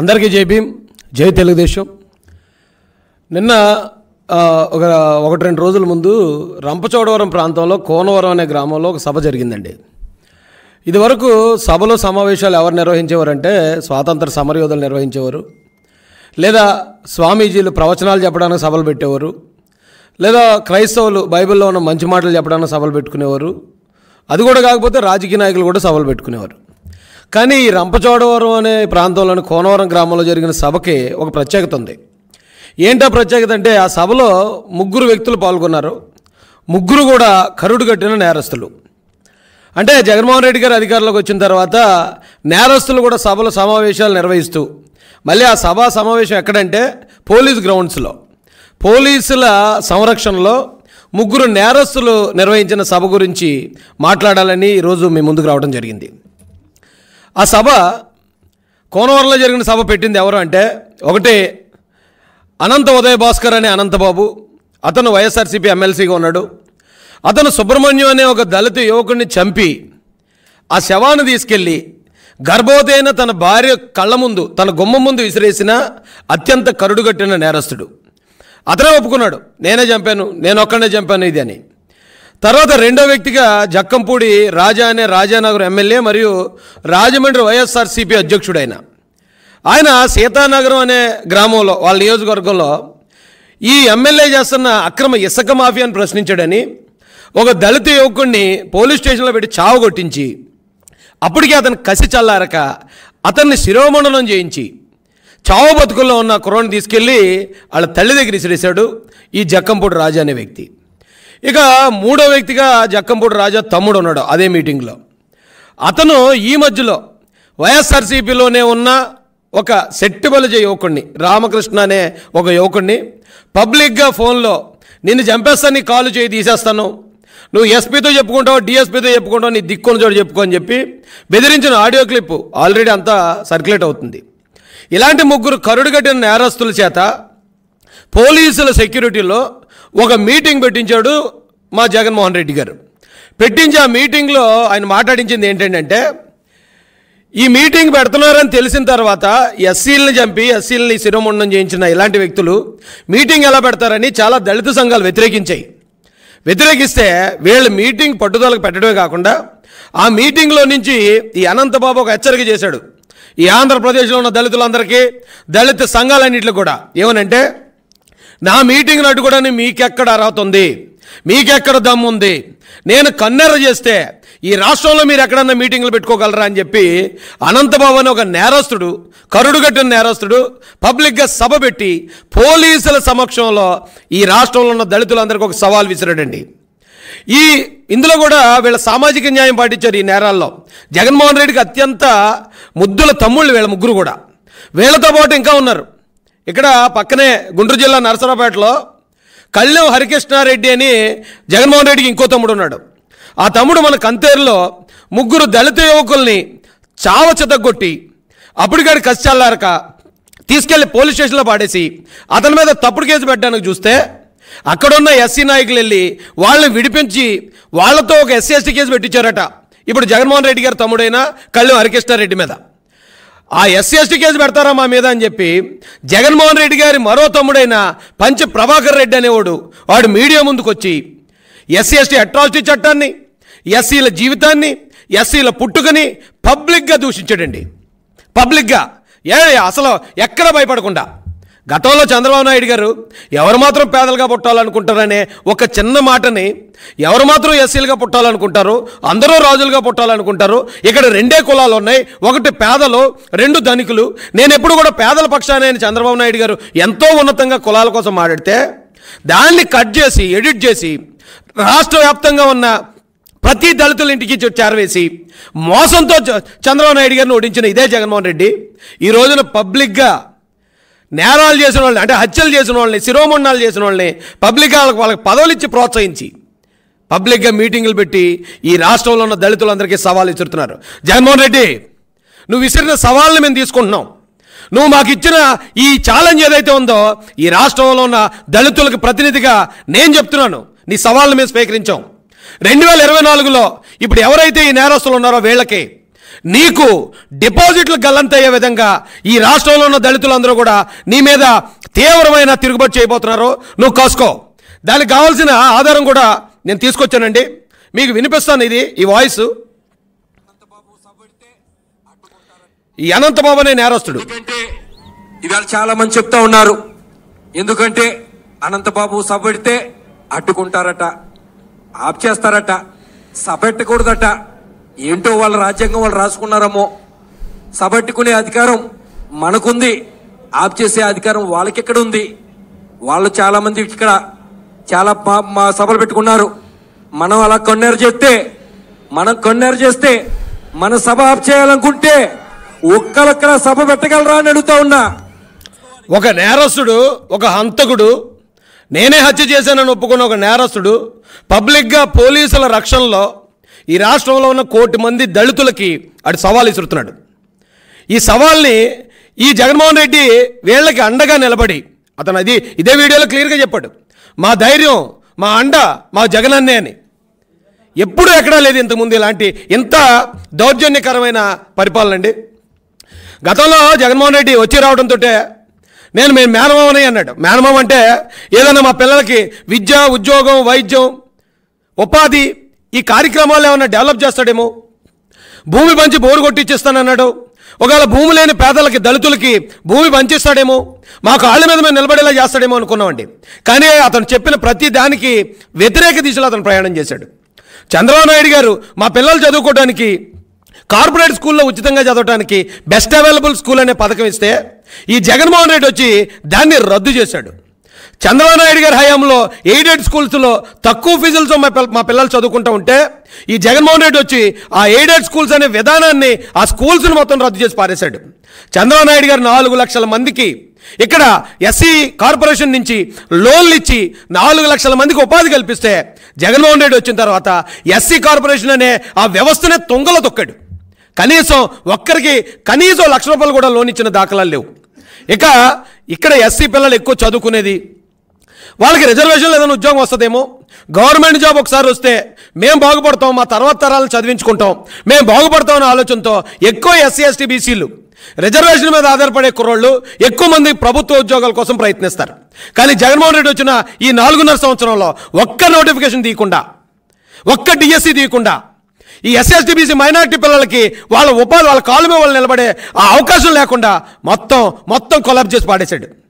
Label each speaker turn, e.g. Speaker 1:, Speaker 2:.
Speaker 1: అందరికీ జై భీమ్ జై తెలుగుదేశం నిన్న ఒక ఒకటి రెండు రోజుల ముందు రంపచోడవరం ప్రాంతంలో కోనవరం అనే గ్రామంలో ఒక సభ జరిగిందండి ఇదివరకు సభలో సమావేశాలు ఎవరు నిర్వహించేవారంటే స్వాతంత్ర సమరయోధులు నిర్వహించేవారు లేదా స్వామీజీలు ప్రవచనాలు చెప్పడానికి సభలు పెట్టేవారు లేదా క్రైస్తవులు బైబిల్లో ఉన్న మంచి మాటలు చెప్పడానికి సభలు పెట్టుకునేవారు అది కూడా కాకపోతే రాజకీయ నాయకులు కూడా సభలు పెట్టుకునేవారు కానీ ఈ రంపచోడవరం అనే ప్రాంతంలోని కోనవరం గ్రామంలో జరిగిన సభకి ఒక ప్రత్యేకత ఉంది ఏంటో ప్రత్యేకత అంటే ఆ సభలో ముగ్గురు వ్యక్తులు పాల్గొన్నారు ముగ్గురు కూడా కరుడు కట్టిన నేరస్తులు అంటే జగన్మోహన్ రెడ్డి గారు అధికారంలోకి వచ్చిన తర్వాత నేరస్తులు కూడా సభల సమావేశాలు నిర్వహిస్తూ మళ్ళీ ఆ సభా సమావేశం ఎక్కడంటే పోలీస్ గ్రౌండ్స్లో పోలీసుల సంరక్షణలో ముగ్గురు నేరస్తులు నిర్వహించిన సభ గురించి మాట్లాడాలని ఈరోజు మీ ముందుకు రావడం జరిగింది ఆ సభ కోనవరంలో జరిగిన సభ పెట్టింది ఎవరు అంటే ఒకటి అనంత ఉదయ భాస్కర్ అనే అనంతబాబు అతను వైఎస్ఆర్సీపీ ఎమ్మెల్సీగా ఉన్నాడు అతను సుబ్రహ్మణ్యం అనే ఒక దళిత యువకుడిని చంపి ఆ శవాన్ని తీసుకెళ్ళి గర్భవతైన తన భార్య కళ్ళ ముందు తన గుమ్మ ముందు విసిరేసిన అత్యంత కరుడుగట్టిన నేరస్తుడు అతనే ఒప్పుకున్నాడు నేనే చంపాను నేను ఒక్కడే చంపాను ఇది అని తర్వాత రెండో వ్యక్తిగా జక్కంపూడి రాజా అనే రాజానగర్ ఎమ్మెల్యే మరియు రాజమండ్రి వైఎస్ఆర్సీపీ అధ్యక్షుడైన ఆయన సీతానగరం అనే గ్రామంలో వాళ్ళ నియోజకవర్గంలో ఈ ఎమ్మెల్యే చేస్తున్న అక్రమ ఇసుక మాఫియాను ప్రశ్నించాడని ఒక దళిత యువకుడిని పోలీస్ స్టేషన్లో పెట్టి చావు కొట్టించి అప్పటికే అతను కసి చల్లారక అతన్ని శిరోమండలం చేయించి చావు బతుకుల్లో ఉన్న కురోని తీసుకెళ్ళి వాళ్ళ తల్లి దగ్గర ఇసిరేశాడు ఈ జక్కంపూడి రాజా అనే వ్యక్తి ఇక మూడో వ్యక్తిగా జక్కంపూడి రాజా తమ్ముడు ఉన్నాడు అదే మీటింగ్లో అతను ఈ మధ్యలో వైఎస్ఆర్సీపీలోనే ఉన్న ఒక సెట్టుబలజ యువకుడిని రామకృష్ణ అనే ఒక యువకుడిని పబ్లిక్గా ఫోన్లో నిన్ను చంపేస్తాను నీ కాలు చేయి తీసేస్తాను నువ్వు ఎస్పీతో చెప్పుకుంటావు డిఎస్పీతో చెప్పుకుంటావు నీ దిక్కుని చోటు చెప్పుకో అని చెప్పి బెదిరించిన ఆడియో క్లిప్ ఆల్రెడీ అంతా సర్క్యులేట్ అవుతుంది ఇలాంటి ముగ్గురు కరుడుగట్టిన నేరస్తుల చేత పోలీసుల సెక్యూరిటీలో ఒక మీటింగ్ పెట్టించాడు మా జగన్మోహన్ రెడ్డి గారు పెట్టించి ఆ మీటింగ్లో ఆయన మాట్లాడించింది ఏంటంటే ఈ మీటింగ్ పెడుతున్నారని తెలిసిన తర్వాత ఎస్సీలని చంపి ఎస్సీలని శిరోముండం చేయించిన ఇలాంటి వ్యక్తులు మీటింగ్ ఎలా పెడతారని చాలా దళిత సంఘాలు వ్యతిరేకించాయి వ్యతిరేకిస్తే వీళ్ళు మీటింగ్ పట్టుదలకు పెట్టడమే కాకుండా ఆ మీటింగ్లో నుంచి ఈ అనంతబాబు ఒక హెచ్చరిక చేశాడు ఈ ఆంధ్రప్రదేశ్లో ఉన్న దళితులందరికీ దళిత సంఘాలన్నింటిలో కూడా ఏమనంటే నా మీటింగ్ నడుకోవడానికి మీకెక్కడ అర్హత ఉంది మీకెక్కడ దమ్ముంది నేను కన్నెర చేస్తే ఈ రాష్ట్రంలో మీరు ఎక్కడన్నా మీటింగ్లు పెట్టుకోగలరా అని చెప్పి అనంతబాబు అని ఒక నేరస్తుడు కరుడుగట్టిన నేరస్తుడు పబ్లిక్గా సభ పెట్టి పోలీసుల సమక్షంలో ఈ రాష్ట్రంలో ఉన్న దళితులందరికీ ఒక సవాల్ విసిరాడండి ఈ ఇందులో కూడా వీళ్ళ సామాజిక న్యాయం పాటించారు ఈ నేరాల్లో జగన్మోహన్ రెడ్డికి అత్యంత ముద్దుల తమ్ముళ్ళు వీళ్ళ ముగ్గురు కూడా వీళ్ళతో పాటు ఇంకా ఉన్నారు ఇక్కడ పక్కనే గుంటూరు జిల్లా నరసరావుపేటలో కళ్ళెం హరికృష్ణారెడ్డి అని జగన్మోహన్ రెడ్డికి ఇంకో తమ్ముడు ఉన్నాడు ఆ తమ్ముడు మన కంతేరులో ముగ్గురు దళిత యువకుల్ని చావ చెతగొట్టి అప్పటికాడి కష్టాలారక తీసుకెళ్లి పోలీస్ స్టేషన్లో పాడేసి అతని మీద తప్పుడు కేసు పెట్టడానికి చూస్తే అక్కడున్న ఎస్సీ నాయకులు వెళ్ళి వాళ్ళని విడిపించి వాళ్ళతో ఒక ఎస్సీ ఎస్టీ కేసు పెట్టించారట ఇప్పుడు జగన్మోహన్ రెడ్డి గారు తమ్ముడైన కళ్ళు హరికృష్ణారెడ్డి మీద ఆ ఎస్సీ కేసు పెడతారా మా మీద అని చెప్పి జగన్మోహన్ రెడ్డి గారి మరో తమ్ముడైన పంచ ప్రభాకర్ రెడ్డి అనేవాడు వాడు మీడియా ముందుకొచ్చి ఎస్సీ ఎస్టీ అట్రాసిటీ చట్టాన్ని ఎస్సీల జీవితాన్ని ఎస్సీల పుట్టుకని పబ్లిక్గా దూషించాడండి పబ్లిక్గా ఏ అసలు ఎక్కడ భయపడకుండా గతంలో చంద్రబాబు నాయుడు గారు ఎవరు మాత్రం పేదలుగా పుట్టాలనుకుంటారనే ఒక చిన్న మాటని ఎవరు మాత్రం ఎస్సీలుగా పుట్టాలనుకుంటారు అందరూ రాజులుగా పుట్టాలనుకుంటారు ఇక్కడ రెండే కులాలు ఉన్నాయి ఒకటి పేదలు రెండు ధనికులు నేను ఎప్పుడు కూడా పేదల పక్షానే చంద్రబాబు నాయుడు గారు ఎంతో ఉన్నతంగా కులాల కోసం మాట్లాడితే దాన్ని కట్ చేసి ఎడిట్ చేసి రాష్ట్ర వ్యాప్తంగా ఉన్న ప్రతి దళితుల ఇంటికి చేరవేసి మోసంతో చంద్రబాబు నాయుడు గారిని ఓడించిన ఇదే జగన్మోహన్ రెడ్డి ఈ రోజున పబ్లిక్గా నేరాలు చేసిన వాళ్ళని అంటే హత్యలు చేసిన వాళ్ళని శిరోమణాలు చేసిన వాళ్ళని పబ్లిక్ వాళ్ళకి వాళ్ళకి పదవులు ఇచ్చి ప్రోత్సహించి పబ్లిక్గా మీటింగులు పెట్టి ఈ రాష్ట్రంలో ఉన్న దళితులందరికీ సవాల్ ఇచ్చుతున్నారు జగన్మోహన్ రెడ్డి నువ్వు విసిరిన సవాళ్ళని మేము తీసుకుంటున్నాం నువ్వు మాకు ఇచ్చిన ఈ ఛాలెంజ్ ఏదైతే ఉందో ఈ రాష్ట్రంలో ఉన్న దళితులకు ప్రతినిధిగా నేను చెప్తున్నాను నీ సవాళ్ళను మేము స్వీకరించాం రెండు వేల ఇరవై నాలుగులో ఇప్పుడు ఎవరైతే ఈ నేరస్తులు ఉన్నారో వీళ్ళకి నీకు డిపాజిట్లు గల్లంతయ్యే విధంగా ఈ రాష్ట్రంలో ఉన్న దళితులందరూ కూడా నీ మీద తీవ్రమైన తిరుగుబాటు చేయబోతున్నారు నువ్వు కాసుకో దానికి కావాల్సిన ఆధారం కూడా నేను తీసుకొచ్చానండి మీకు వినిపిస్తాను ఇది ఈ వాయిస్ ఈ అనంతబాబు అనే నేరస్తుడు ఇవాళ చాలా మంది చెప్తా ఉన్నారు ఎందుకంటే అనంతబాబు సభ పెడితే అడ్డుకుంటారట ఆప్ చేస్తారట సభ పెట్టకూడదట ఏంటో వాళ్ళ రాజ్యాంగం వాళ్ళు రాసుకున్నారేమో సబట్టుకునే అధికారం మనకుంది ఆప్ చేసే అధికారం వాళ్ళకెక్కడ ఉంది వాళ్ళు చాలామంది ఇక్కడ చాలా మా సభలు పెట్టుకున్నారు మనం అలా కొన్నేరు చేస్తే మనం కొన్నేరు చేస్తే మన సభ ఆప్ చేయాలనుకుంటే ఒక్కలొక్కల సభ పెట్టగలరా అని అడుగుతా ఉన్నా ఒక నేరస్తుడు ఒక హంతకుడు నేనే హత్య చేశానని ఒప్పుకున్న ఒక నేరస్తుడు పబ్లిక్గా పోలీసుల రక్షణలో ఈ రాష్ట్రంలో ఉన్న కోటి మంది దళితులకి అటు సవాల్ ఇసురుతున్నాడు ఈ సవాల్ని ఈ జగన్మోహన్ రెడ్డి వీళ్ళకి అండగా నిలబడి అతను అది ఇదే వీడియోలో క్లియర్గా చెప్పాడు మా ధైర్యం మా అండ మా అన్నే అని ఎప్పుడూ ఎక్కడా లేదు ఇంతకుముందు ఇలాంటి ఇంత దౌర్జన్యకరమైన పరిపాలన అండి గతంలో జగన్మోహన్ రెడ్డి వచ్చి రావడంతో నేను మేము మేనమామని అన్నాడు మేనమామ అంటే ఏదైనా మా పిల్లలకి విద్య ఉద్యోగం వైద్యం ఉపాధి ఈ కార్యక్రమాలు ఏమైనా డెవలప్ చేస్తాడేమో భూమి పంచి బోరు కొట్టిచ్చేస్తానన్నాడు ఒకవేళ భూమి లేని పేదలకి దళితులకి భూమి పంచిస్తాడేమో మా కాళ్ళ మీద మేము నిలబడేలా చేస్తాడేమో అనుకున్నామండి కానీ అతను చెప్పిన ప్రతి దానికి వ్యతిరేక దిశలో అతను ప్రయాణం చేశాడు చంద్రబాబు నాయుడు గారు మా పిల్లలు చదువుకోవడానికి కార్పొరేట్ స్కూల్లో ఉచితంగా చదవడానికి బెస్ట్ అవైలబుల్ స్కూల్ అనే పథకం ఇస్తే ఈ జగన్మోహన్ రెడ్డి వచ్చి దాన్ని రద్దు చేశాడు చంద్రబాబు నాయుడు గారి హయాంలో ఎయిడెడ్ స్కూల్స్లో తక్కువ ఫీజులతో మా మా పిల్లలు చదువుకుంటూ ఉంటే ఈ జగన్మోహన్ రెడ్డి వచ్చి ఆ ఎయిడెడ్ స్కూల్స్ అనే విధానాన్ని ఆ స్కూల్స్ని మొత్తం రద్దు చేసి పారేశాడు చంద్రబాబు నాయుడు గారు నాలుగు లక్షల మందికి ఇక్కడ ఎస్సీ కార్పొరేషన్ నుంచి లోన్లు ఇచ్చి నాలుగు లక్షల మందికి ఉపాధి కల్పిస్తే జగన్మోహన్ రెడ్డి వచ్చిన తర్వాత ఎస్సీ కార్పొరేషన్ అనే ఆ వ్యవస్థనే తొంగల తొక్కాడు కనీసం ఒక్కరికి కనీసం లక్ష రూపాయలు కూడా లోన్ ఇచ్చిన దాఖలాలు లేవు ఇక ఇక్కడ ఎస్సీ పిల్లలు ఎక్కువ చదువుకునేది వాళ్ళకి రిజర్వేషన్ ఏదైనా ఉద్యోగం వస్తుందేమో గవర్నమెంట్ జాబ్ ఒకసారి వస్తే మేము బాగుపడతాం మా తర్వాత తరాలు చదివించుకుంటాం మేము బాగుపడతాం అనే ఆలోచనతో ఎక్కువ ఎస్సీ ఎస్టీ బీసీలు రిజర్వేషన్ మీద ఆధారపడే కుర్రోళ్ళు ఎక్కువ మంది ప్రభుత్వ ఉద్యోగాల కోసం ప్రయత్నిస్తారు కానీ జగన్మోహన్ రెడ్డి వచ్చిన ఈ నాలుగున్నర సంవత్సరంలో ఒక్క నోటిఫికేషన్ తీయకుండా ఒక్క డిఎస్సి e తీయకుండా ఈ ఎస్ఎస్టీబీసీ మైనార్టీ పిల్లలకి వాళ్ళ ఉపాధి వాళ్ళ కాలు మీద వాళ్ళు నిలబడే ఆ అవకాశం లేకుండా మొత్తం మొత్తం కొలాబ్ చేసి పాడేశాడు